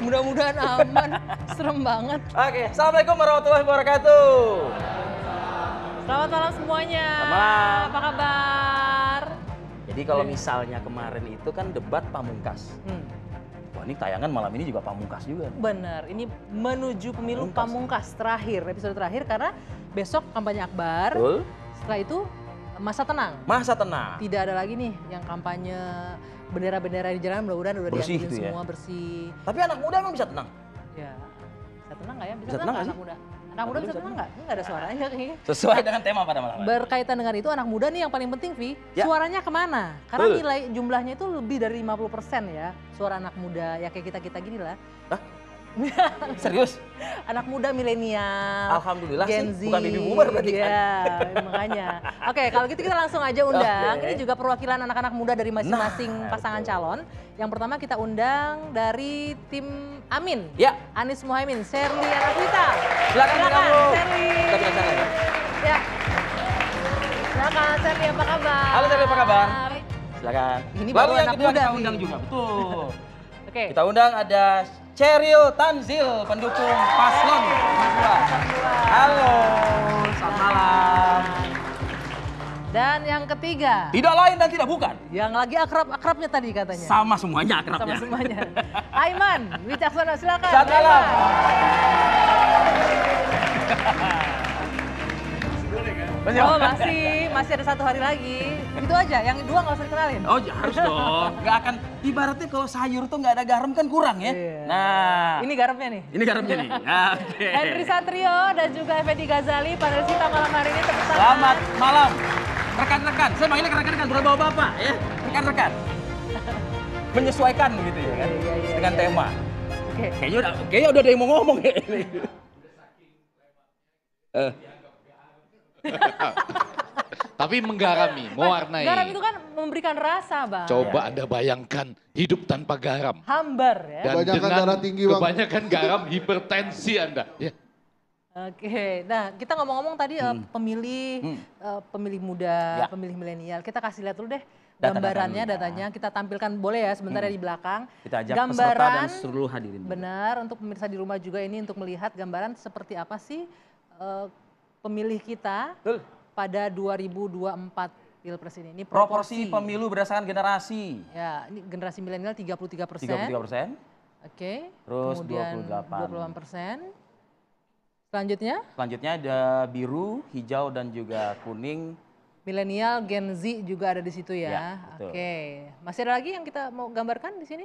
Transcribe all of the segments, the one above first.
Mudah-mudahan aman. Serem banget. Oke, Assalamualaikum warahmatullahi wabarakatuh. Selamat malam semuanya. Selamat malam. Apa kabar? Jadi kalau misalnya kemarin itu kan debat pamungkas. Hmm. Wah ini tayangan malam ini juga pamungkas juga. Nih. Bener, ini menuju pemilu pamungkas, pamungkas terakhir, episode terakhir karena besok kampanye akbar. Betul. Setelah itu masa tenang. Masa tenang. Tidak ada lagi nih yang kampanye bendera-bendera di jalan mudah-mudahan udah bersih gitu ya? semua ya? bersih. Tapi anak muda emang bisa tenang? Ya, bisa tenang nggak ya? Bisa, bisa tenang, enggak anak muda? Anak muda bisa tenang nggak? Nggak ada suaranya kayaknya. Sesuai dengan tema pada malam Berkaitan dengan itu anak muda nih yang paling penting Vi, ya. suaranya kemana? Karena nilai jumlahnya itu lebih dari 50% ya suara anak muda ya kayak kita-kita gini lah. Hah? Serius? Anak muda milenial. Alhamdulillah Gen Z. sih, bukan baby boomer berarti yeah, kan. Iya, makanya. Oke, kalau gitu kita langsung aja undang. Okay. Ini juga perwakilan anak-anak muda dari masing-masing nah, pasangan itu. calon. Yang pertama kita undang dari tim Amin. Ya. Anies Muhaimin, Sherly Arafita. Silakan, silakan Sherly. Ya. ya. Silakan Sherly, apa kabar? Halo Sherly, apa kabar? Silakan. Ini baru baru anak yang kedua muda kita undang juga, betul. Oke. Okay. Kita undang ada Cheryl Tanzil, pendukung paslon nomor Halo, selamat malam. Dan yang ketiga. Tidak lain dan tidak bukan. Yang lagi akrab-akrabnya tadi katanya. Sama semuanya akrabnya. Sama semuanya. Aiman, Wicaksono silakan. Selamat malam. Masih oh masih, masih ada satu hari lagi. Itu aja, yang dua nggak usah dikenalin. Oh ya, harus dong, nggak akan. Ibaratnya kalau sayur tuh nggak ada garam kan kurang ya. Yeah. Nah, ini garamnya nih. Ini garamnya nih. Nah, Oke. Okay. Henry Satrio dan juga Effendi Ghazali pada kita malam hari ini tepuk Selamat malam, rekan-rekan. Saya panggilnya rekan-rekan, bukan bawa bapak ya, rekan-rekan. Menyesuaikan gitu ya iya, kan, yeah, yeah, yeah, dengan yeah. tema. Okay. Kayaknya udah, kayaknya udah ada yang mau ngomong ya ini. Uh. Tapi menggarami, kan mewarnai. Garam itu kan memberikan rasa, Bang. Coba iya. Anda bayangkan hidup tanpa garam. Hambar ya. Dan kebanyakan dengan darah tinggi, Bang. Kebanyakan garam hipertensi Anda. Ya. Oke, nah kita ngomong-ngomong tadi eh, hmm. uh, pemilih hmm. uh, pemilih muda, ya. pemilih milenial. Kita kasih lihat dulu deh gambarannya, Data ya. datanya. Kita tampilkan boleh ya sebentar ya hmm. di belakang. Kita ajak gambaran, dan seluruh hadirin. Benar, untuk pemirsa di rumah juga ini untuk melihat gambaran seperti apa sih uh, pemilih kita Betul. pada 2024 Pilpres ini. Ini proporsi. proporsi pemilu berdasarkan generasi. Ya, ini generasi milenial 33 persen. 33 persen. Oke. Okay. Terus Kemudian 28 persen. Selanjutnya? Selanjutnya ada biru, hijau, dan juga kuning. Milenial, Gen Z juga ada di situ ya. ya Oke. Okay. Masih ada lagi yang kita mau gambarkan di sini?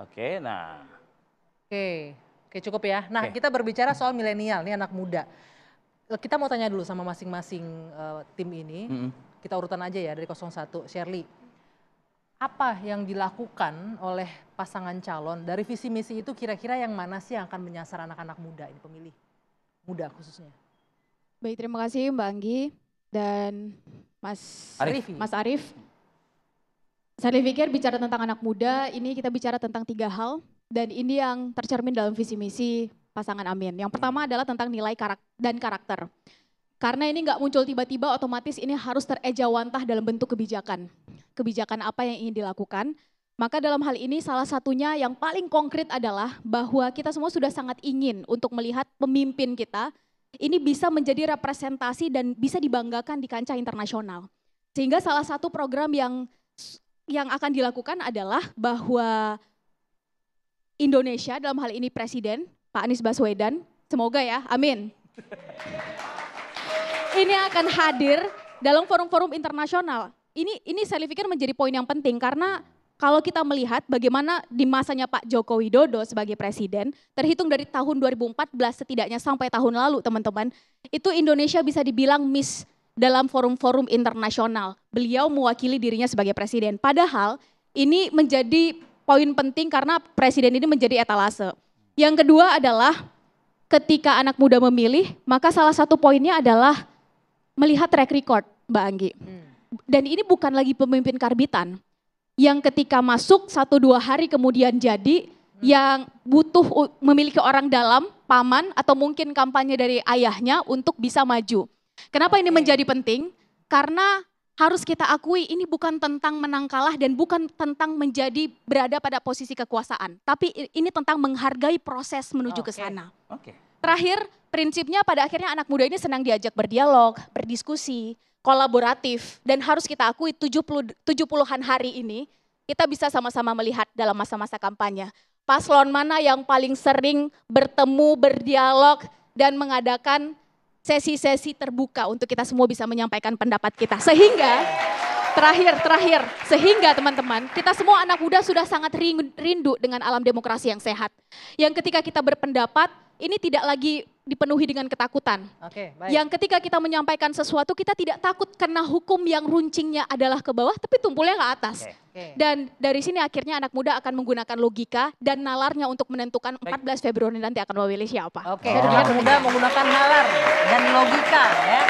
Oke, okay, nah. Oke. Okay. okay, cukup ya. Nah, okay. kita berbicara soal milenial, nih anak muda. Eh, kita mau tanya dulu sama masing-masing uh, tim ini. Mm -hmm. Kita urutan aja ya dari 01 Shirley. Apa yang dilakukan oleh pasangan calon dari visi misi itu kira-kira yang mana sih yang akan menyasar anak-anak muda ini pemilih muda khususnya? Baik, terima kasih Mbak Anggi dan Mas Arif. Mas Arif. Saya pikir bicara tentang anak muda, ini kita bicara tentang tiga hal dan ini yang tercermin dalam visi misi pasangan Amin. Yang pertama adalah tentang nilai karak dan karakter. Karena ini nggak muncul tiba-tiba, otomatis ini harus terejawantah dalam bentuk kebijakan. Kebijakan apa yang ingin dilakukan, maka dalam hal ini salah satunya yang paling konkret adalah bahwa kita semua sudah sangat ingin untuk melihat pemimpin kita ini bisa menjadi representasi dan bisa dibanggakan di kancah internasional. Sehingga salah satu program yang yang akan dilakukan adalah bahwa Indonesia dalam hal ini presiden Pak Anies Baswedan. Semoga ya, amin. Ini akan hadir dalam forum-forum internasional. Ini ini saya pikir menjadi poin yang penting karena kalau kita melihat bagaimana di masanya Pak Joko Widodo sebagai presiden, terhitung dari tahun 2014 setidaknya sampai tahun lalu teman-teman, itu Indonesia bisa dibilang miss dalam forum-forum internasional. Beliau mewakili dirinya sebagai presiden. Padahal ini menjadi poin penting karena presiden ini menjadi etalase. Yang kedua adalah ketika anak muda memilih, maka salah satu poinnya adalah melihat track record, Mbak Anggi. Hmm. Dan ini bukan lagi pemimpin karbitan yang ketika masuk satu dua hari kemudian jadi hmm. yang butuh memiliki orang dalam paman atau mungkin kampanye dari ayahnya untuk bisa maju. Kenapa ini menjadi penting? Karena harus kita akui ini bukan tentang menang kalah dan bukan tentang menjadi berada pada posisi kekuasaan, tapi ini tentang menghargai proses menuju okay. ke sana. Okay. Terakhir, prinsipnya pada akhirnya anak muda ini senang diajak berdialog, berdiskusi, kolaboratif dan harus kita akui 70 70-an hari ini kita bisa sama-sama melihat dalam masa-masa kampanye. Paslon mana yang paling sering bertemu, berdialog dan mengadakan sesi-sesi terbuka untuk kita semua bisa menyampaikan pendapat kita. Sehingga terakhir terakhir sehingga teman-teman kita semua anak muda sudah sangat rindu dengan alam demokrasi yang sehat. Yang ketika kita berpendapat ini tidak lagi dipenuhi dengan ketakutan. Oke, baik. Yang ketika kita menyampaikan sesuatu kita tidak takut karena hukum yang runcingnya adalah ke bawah tapi tumpulnya ke atas. Oke. Oke. Dan dari sini akhirnya anak muda akan menggunakan logika dan nalarnya untuk menentukan 14 Februari nanti akan memilih siapa. Oke, oh. anak muda menggunakan nalar dan logika ya.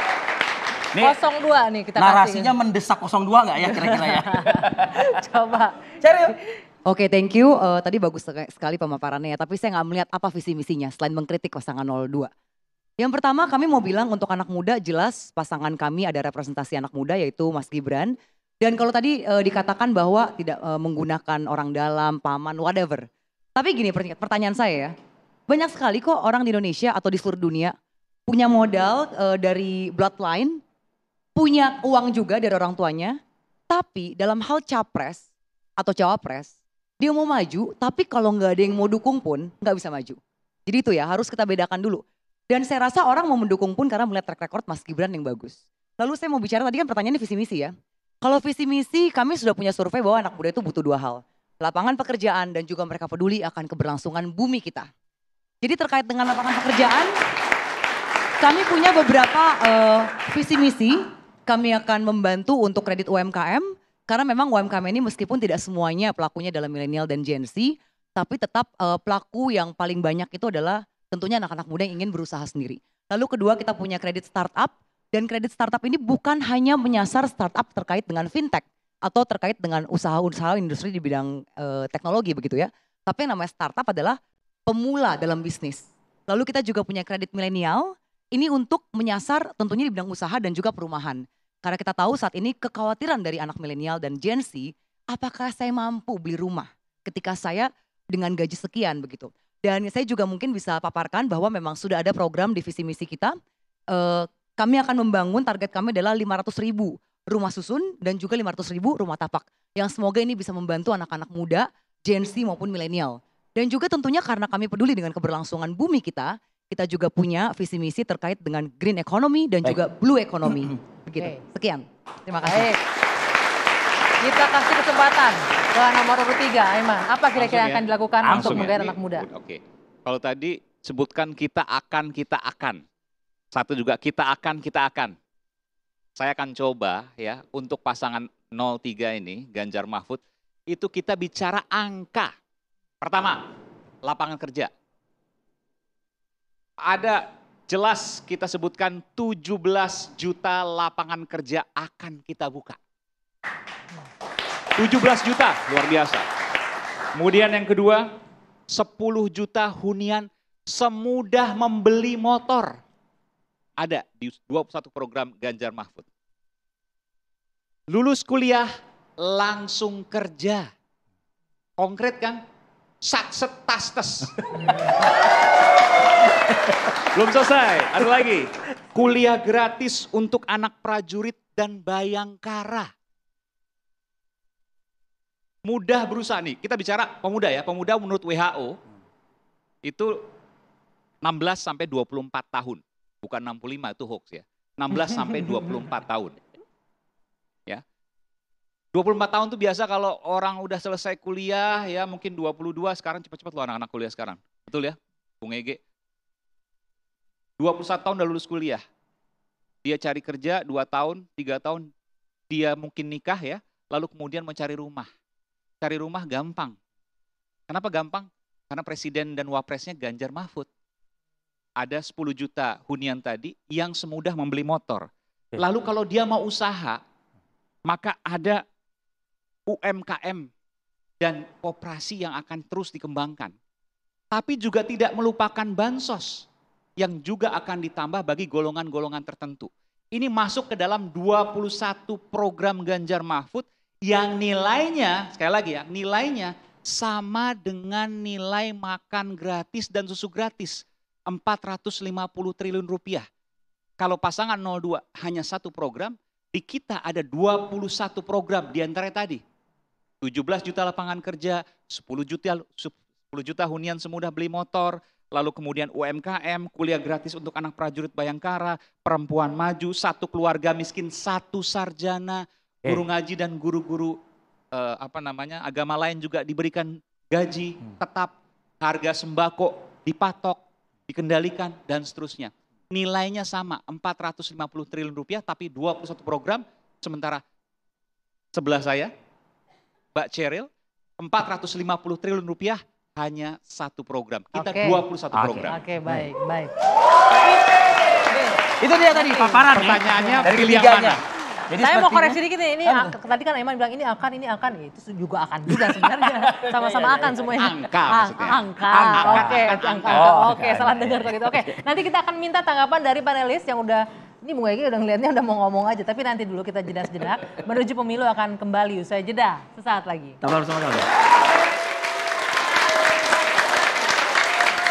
Nih, 02 nih kita narasinya kasih. mendesak 02 nggak ya kira-kira ya? Coba. Cari Oke, okay, thank you. Uh, tadi bagus sekali pemaparannya ya, tapi saya nggak melihat apa visi misinya selain mengkritik pasangan 02. Yang pertama kami mau bilang untuk anak muda jelas pasangan kami ada representasi anak muda yaitu Mas Gibran. Dan kalau tadi uh, dikatakan bahwa tidak uh, menggunakan orang dalam, paman, whatever. Tapi gini pertanyaan saya ya, banyak sekali kok orang di Indonesia atau di seluruh dunia punya modal uh, dari bloodline, punya uang juga dari orang tuanya, tapi dalam hal capres atau cawapres dia mau maju, tapi kalau nggak ada yang mau dukung pun nggak bisa maju. Jadi itu ya harus kita bedakan dulu. Dan saya rasa orang mau mendukung pun karena melihat track record Mas Gibran yang bagus. Lalu saya mau bicara tadi kan pertanyaannya visi misi ya. Kalau visi misi kami sudah punya survei bahwa anak muda itu butuh dua hal. Lapangan pekerjaan dan juga mereka peduli akan keberlangsungan bumi kita. Jadi terkait dengan lapangan pekerjaan, kami punya beberapa uh, visi misi. Kami akan membantu untuk kredit UMKM, karena memang UMKM ini meskipun tidak semuanya pelakunya dalam milenial dan Gen Z, tapi tetap uh, pelaku yang paling banyak itu adalah tentunya anak-anak muda yang ingin berusaha sendiri. Lalu kedua kita punya kredit startup dan kredit startup ini bukan hanya menyasar startup terkait dengan fintech atau terkait dengan usaha-usaha industri di bidang uh, teknologi begitu ya. Tapi yang namanya startup adalah pemula dalam bisnis. Lalu kita juga punya kredit milenial, ini untuk menyasar tentunya di bidang usaha dan juga perumahan. Karena kita tahu saat ini kekhawatiran dari anak milenial dan Gen Z, apakah saya mampu beli rumah ketika saya dengan gaji sekian begitu. Dan saya juga mungkin bisa paparkan bahwa memang sudah ada program di visi misi kita. Eh, kami akan membangun target kami adalah 500 ribu rumah susun dan juga 500 ribu rumah tapak. Yang semoga ini bisa membantu anak-anak muda, Gen Z maupun milenial. Dan juga tentunya karena kami peduli dengan keberlangsungan bumi kita, kita juga punya visi misi terkait dengan green economy dan Baik. juga blue economy. Begitu. Okay. Sekian. Terima kasih. Baik. Kita kasih kesempatan ke nomor urut tiga, Aiman. Apa kira-kira yang akan dilakukan Langsung untuk ya. menggait anak muda? Iya. Oke. Okay. Kalau tadi sebutkan kita akan, kita akan. Satu juga kita akan, kita akan. Saya akan coba ya untuk pasangan 03 ini, Ganjar Mahfud, itu kita bicara angka. Pertama, lapangan kerja ada jelas kita sebutkan 17 juta lapangan kerja akan kita buka. 17 juta, luar biasa. Kemudian yang kedua, 10 juta hunian semudah membeli motor. Ada di 21 program Ganjar Mahfud. Lulus kuliah, langsung kerja. Konkret kan? Sakset tas Belum selesai, ada lagi. Kuliah gratis untuk anak prajurit dan bayangkara. Mudah berusaha nih, kita bicara pemuda ya, pemuda menurut WHO itu 16 sampai 24 tahun. Bukan 65 itu hoax ya. 16 sampai 24 tahun. Ya. 24 tahun itu biasa kalau orang udah selesai kuliah ya mungkin 22 sekarang cepat-cepat loh anak-anak kuliah sekarang. Betul ya? Bung Ege. 21 tahun udah lulus kuliah. Dia cari kerja 2 tahun, 3 tahun. Dia mungkin nikah ya, lalu kemudian mencari rumah. Cari rumah gampang. Kenapa gampang? Karena presiden dan wapresnya Ganjar Mahfud. Ada 10 juta hunian tadi yang semudah membeli motor. Hmm. Lalu kalau dia mau usaha, maka ada UMKM dan koperasi yang akan terus dikembangkan. Tapi juga tidak melupakan bansos yang juga akan ditambah bagi golongan-golongan tertentu. Ini masuk ke dalam 21 program Ganjar Mahfud yang nilainya, sekali lagi ya, nilainya sama dengan nilai makan gratis dan susu gratis 450 triliun rupiah. Kalau pasangan 02 hanya satu program, di kita ada 21 program di antara tadi. 17 juta lapangan kerja, 10 juta 10 juta hunian semudah beli motor, lalu kemudian UMKM, kuliah gratis untuk anak prajurit Bayangkara, perempuan maju, satu keluarga miskin, satu sarjana, guru ngaji dan guru-guru eh, apa namanya agama lain juga diberikan gaji hmm. tetap, harga sembako dipatok, dikendalikan dan seterusnya. Nilainya sama 450 triliun rupiah tapi 21 program sementara sebelah saya Mbak Cheryl 450 triliun rupiah hanya satu program. Kita okay. 21 program. Oke, okay. baik, baik, hmm. baik. Itu dia tadi paparan ya. Pertanyaannya dari pilih Jadi saya mau koreksi dikit nih ini uh, tadi kan Aiman bilang ini akan, ini akan, ya, itu juga akan juga sebenarnya. Iya, Sama-sama iya, akan iya. semuanya. Angka ah, maksudnya. Angka, angka, oke, angka, angka. Oh, oke, salah dengar gitu. Oke, nanti kita akan minta tanggapan dari panelis yang udah ini Bunga Egi udah ngeliatnya udah mau ngomong aja, tapi nanti dulu kita jeda sejenak. Menuju pemilu akan kembali usai jeda sesaat lagi. Tetap bersama kami.